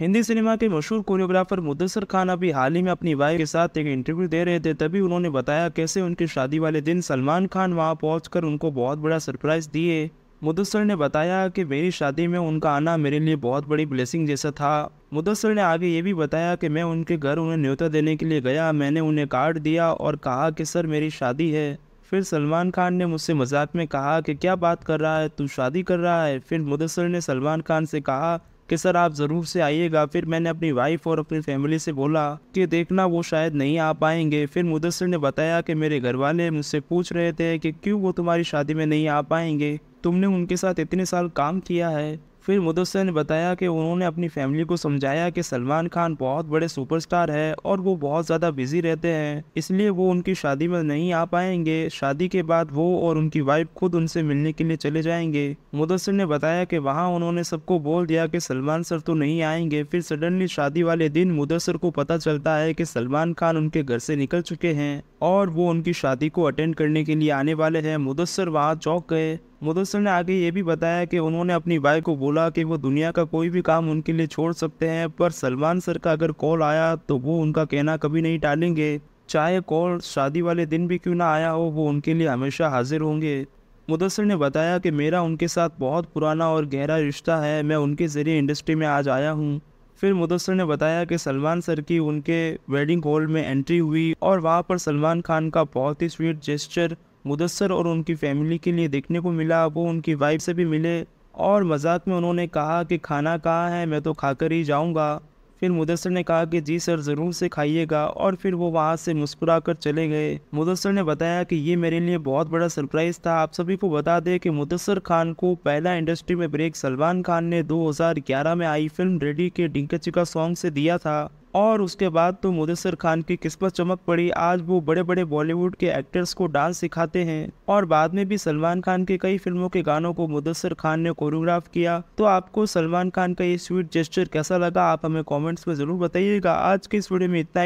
Hindi cinema के मशहूर choreographer Mudassar Khan अभी हाल ही में अपनी वाइफ के साथ एक इंटरव्यू दे रहे थे तभी उन्होंने बताया कैसे उनकी शादी वाले दिन सलमान खान वहां पहुंचकर उनको बहुत बड़ा सरप्राइज दिए मुदसर ने बताया कि मेरी शादी में उनका आना मेरे लिए बहुत बड़ी ब्लेसिंग जैसा था मुदसर ने आगे ये भी बताया कि मैं उनके घर उन्हें न्योता देने के लिए गया मैंने उन्हें कार्ड दिया और कहा कि सर मेरी शादी है फिर सलमान खान ने मुझसे मजाक में कहा कि क्या बात कर रहा है तू शादी कर रहा है फिर मुदसर ने सलमान खान से कहा कि सर आप ज़रूर से आइएगा फिर मैंने अपनी वाइफ और अपनी फैमिली से बोला कि देखना वो शायद नहीं आ पाएंगे फिर मुदसर ने बताया कि मेरे घर वाले मुझसे पूछ रहे थे कि क्यों वो तुम्हारी शादी में नहीं आ पाएंगे तुमने उनके साथ इतने साल काम किया है फिर मुदस्सर ने बताया कि उन्होंने अपनी फैमिली को समझाया कि सलमान खान बहुत बड़े सुपरस्टार है और वो बहुत ज़्यादा बिजी रहते हैं इसलिए वो उनकी शादी में नहीं आ पाएंगे शादी के बाद वो और उनकी वाइफ खुद उनसे मिलने के लिए चले जाएंगे मुदस्सर ने बताया कि वहाँ उन्होंने सबको बोल दिया कि सलमान सर तो नहीं आएंगे फिर सडनली शादी वाले दिन मुदस्सर को पता चलता है कि सलमान खान उनके घर से निकल चुके हैं और वो उनकी शादी को अटेंड करने के लिए आने वाले हैं मुदस्सर वहाँ चौक गए मुदस्सर ने आगे ये भी बताया कि उन्होंने अपनी वाइफ को बोला बोला कि वो दुनिया का कोई भी काम उनके लिए छोड़ सकते हैं पर सलमान सर का अगर कॉल आया तो वो उनका कहना कभी नहीं टालेंगे चाहे कॉल शादी वाले दिन भी क्यों ना आया हो वो उनके लिए हमेशा हाजिर होंगे मुदसर ने बताया कि मेरा उनके साथ बहुत पुराना और गहरा रिश्ता है मैं उनके ज़रिए इंडस्ट्री में आज आया हूँ फिर मुदसर ने बताया कि सलमान सर की उनके वेडिंग हॉल में एंट्री हुई और वहाँ पर सलमान खान का बहुत ही स्वीट जेस्चर मुदसर और उनकी फैमिली के लिए देखने को मिला वो उनकी वाइफ से भी मिले और मजाक में उन्होंने कहा कि खाना कहाँ है मैं तो खाकर ही जाऊँगा फिर मुदसर ने कहा कि जी सर ज़रूर से खाइएगा और फिर वो वहाँ से मुस्कुरा कर चले गए मुदसर ने बताया कि ये मेरे लिए बहुत बड़ा सरप्राइज़ था आप सभी को बता दें कि मुदसर खान को पहला इंडस्ट्री में ब्रेक सलमान खान ने 2011 में आई फिल्म रेडी के डिंकचिका का सॉन्ग से दिया था और उसके बाद तो मुदसर खान की किस्मत चमक पड़ी आज वो बड़े बड़े बॉलीवुड के एक्टर्स को डांस सिखाते हैं और बाद में भी सलमान खान के कई फिल्मों के गानों को मुदसर खान ने कोरियोग्राफ किया तो आपको सलमान खान का ये स्वीट जेस्चर कैसा लगा आप हमें कॉमेंट्स में ज़रूर बताइएगा आज के इस वीडियो में इतना